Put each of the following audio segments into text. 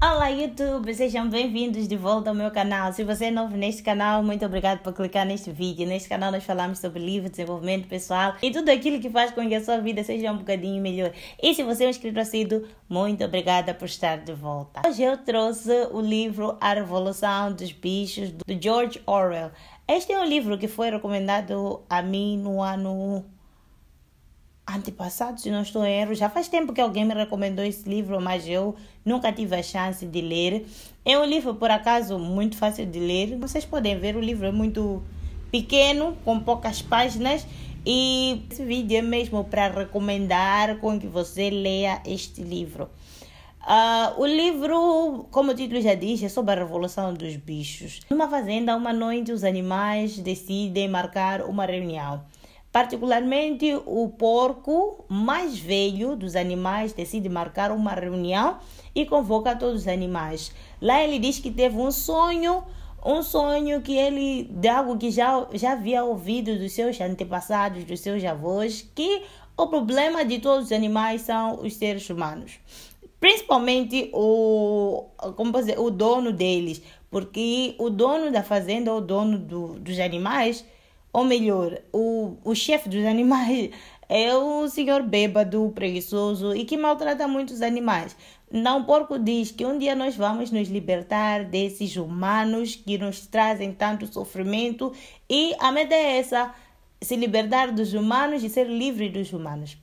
Olá YouTube, sejam bem-vindos de volta ao meu canal. Se você é novo neste canal, muito obrigado por clicar neste vídeo. Neste canal nós falamos sobre livro, desenvolvimento pessoal e tudo aquilo que faz com que a sua vida seja um bocadinho melhor. E se você é um inscrito assíduo, muito obrigada por estar de volta. Hoje eu trouxe o livro A Revolução dos Bichos, do George Orwell. Este é um livro que foi recomendado a mim no ano Antepassados, se não estou em erro, já faz tempo que alguém me recomendou esse livro, mas eu nunca tive a chance de ler. É um livro, por acaso, muito fácil de ler. Vocês podem ver, o livro é muito pequeno, com poucas páginas. E esse vídeo é mesmo para recomendar com que você leia este livro. Uh, o livro, como o título já diz, é sobre a revolução dos bichos. Numa fazenda, uma noite, os animais decidem marcar uma reunião. Particularmente, o porco mais velho dos animais decide marcar uma reunião e convoca todos os animais. Lá ele diz que teve um sonho, um sonho que ele de algo que já, já havia ouvido dos seus antepassados, dos seus avós, que o problema de todos os animais são os seres humanos. Principalmente o, como dizer, o dono deles, porque o dono da fazenda ou o dono do, dos animais ou melhor, o, o chefe dos animais é o senhor bêbado, preguiçoso e que maltrata muitos animais. Não Porco diz que um dia nós vamos nos libertar desses humanos que nos trazem tanto sofrimento e a meta é essa, se libertar dos humanos e ser livre dos humanos.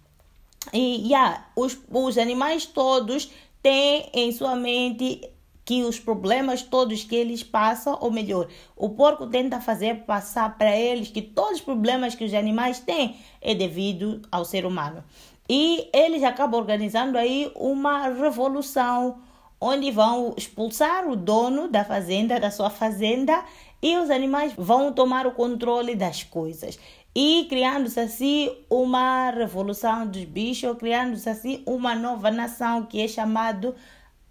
E yeah, os, os animais todos têm em sua mente que os problemas todos que eles passam, ou melhor, o porco tenta fazer passar para eles que todos os problemas que os animais têm é devido ao ser humano. E eles acabam organizando aí uma revolução onde vão expulsar o dono da fazenda, da sua fazenda, e os animais vão tomar o controle das coisas. E criando-se assim uma revolução dos bichos, criando-se assim uma nova nação que é chamado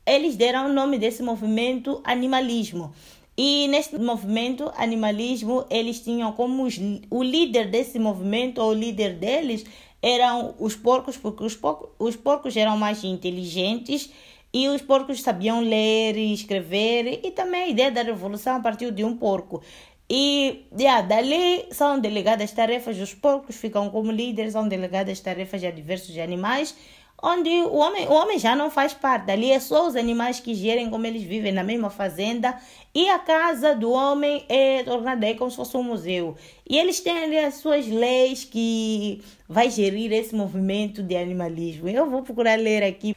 eles deram o nome desse movimento animalismo. E neste movimento animalismo, eles tinham como os, o líder desse movimento, ou o líder deles, eram os porcos, porque os, porcos, os porcos eram mais inteligentes e os porcos sabiam ler e escrever. E também a ideia da revolução partiu de um porco. E yeah, dali são delegadas tarefas, os porcos ficam como líderes, são delegadas tarefas a diversos animais onde o homem, o homem já não faz parte. Ali é só os animais que gerem como eles vivem na mesma fazenda. E a casa do homem é tornada aí como se fosse um museu. E eles têm ali as suas leis que vai gerir esse movimento de animalismo. Eu vou procurar ler aqui.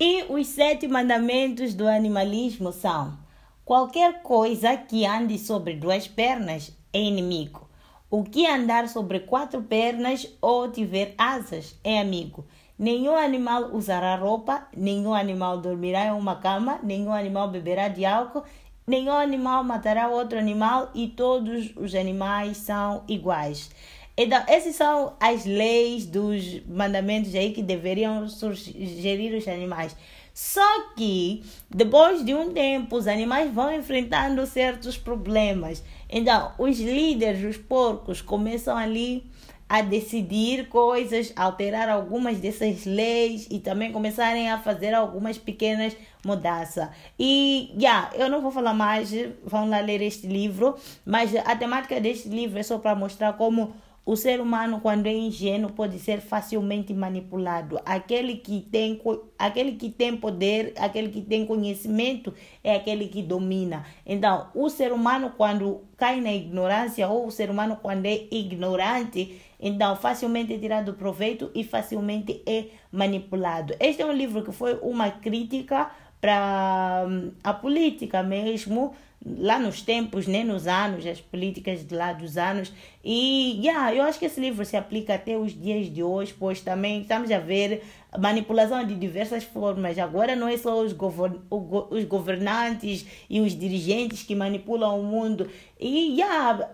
E os sete mandamentos do animalismo são: qualquer coisa que ande sobre duas pernas é inimigo. O que andar sobre quatro pernas ou tiver asas é amigo. Nenhum animal usará roupa, nenhum animal dormirá em uma cama, nenhum animal beberá de álcool, nenhum animal matará outro animal e todos os animais são iguais. Então, essas são as leis dos mandamentos aí que deveriam sugerir os animais. Só que, depois de um tempo, os animais vão enfrentando certos problemas. Então, os líderes, os porcos, começam ali a decidir coisas, alterar algumas dessas leis e também começarem a fazer algumas pequenas mudanças. E já, yeah, eu não vou falar mais, vão lá ler este livro, mas a temática deste livro é só para mostrar como o ser humano quando é ingênuo pode ser facilmente manipulado. Aquele que tem aquele que tem poder, aquele que tem conhecimento é aquele que domina. Então, o ser humano quando cai na ignorância ou o ser humano quando é ignorante então, facilmente é tirado proveito e facilmente é manipulado. Este é um livro que foi uma crítica para a hum, política mesmo, lá nos tempos, né, nos anos, as políticas de lá dos anos. E yeah, eu acho que esse livro se aplica até os dias de hoje, pois também estamos a ver manipulação de diversas formas. Agora não é só os, govern os governantes e os dirigentes que manipulam o mundo. E yeah,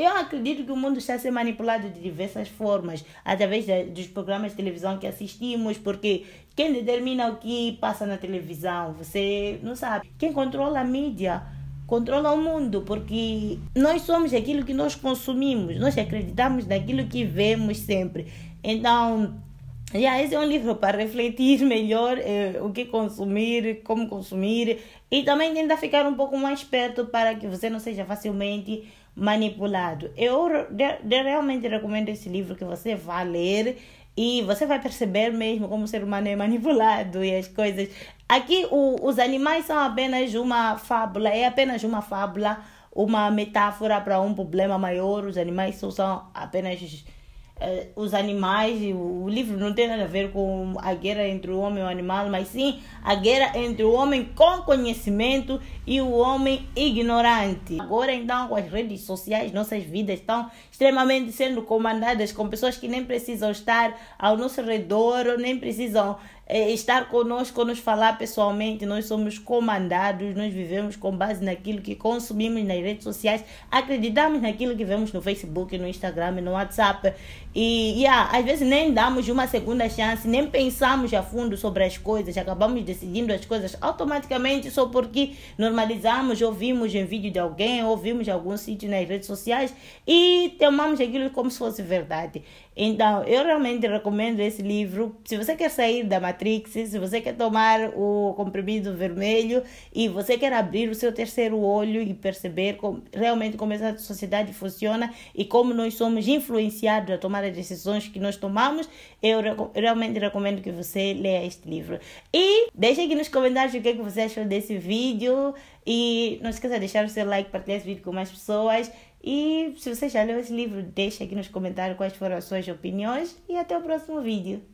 eu acredito que o mundo está a ser manipulado de diversas formas, através de, dos programas de televisão que assistimos, porque quem determina o que passa na televisão, você não sabe. Quem controla a mídia controla o mundo, porque nós somos aquilo que nós consumimos, nós acreditamos naquilo que vemos sempre. Então, Yeah, esse é um livro para refletir melhor eh, o que consumir, como consumir e também tentar ficar um pouco mais perto para que você não seja facilmente manipulado. Eu de, de, realmente recomendo esse livro que você vá ler e você vai perceber mesmo como o ser humano é manipulado e as coisas. Aqui o, os animais são apenas uma fábula, é apenas uma fábula, uma metáfora para um problema maior. Os animais são apenas eh, os animais o, o, livro não tem nada a ver com a guerra entre o homem e o animal, mas sim a guerra entre o homem com conhecimento e o homem ignorante. Agora então com as redes sociais, nossas vidas estão extremamente sendo comandadas com pessoas que nem precisam estar ao nosso redor, ou nem precisam é, estar conosco, nos falar pessoalmente. Nós somos comandados, nós vivemos com base naquilo que consumimos nas redes sociais, acreditamos naquilo que vemos no Facebook, no Instagram, no WhatsApp. E yeah, às vezes nem damos uma segunda chance, nem pensamos a fundo sobre as coisas, acabamos decidindo as coisas automaticamente só porque normalizamos, ouvimos em vídeo de alguém, ouvimos em algum sítio nas redes sociais e tomamos aquilo como se fosse verdade. Então, eu realmente recomendo esse livro. Se você quer sair da matéria, Matrix, se você quer tomar o comprimido vermelho e você quer abrir o seu terceiro olho e perceber como, realmente como essa sociedade funciona e como nós somos influenciados a tomar as decisões que nós tomamos, eu realmente recomendo que você leia este livro. E deixe aqui nos comentários o que, é que você achou desse vídeo e não esqueça de deixar o seu like, partilhar esse vídeo com mais pessoas. E se você já leu esse livro, deixa aqui nos comentários quais foram as suas opiniões e até o próximo vídeo.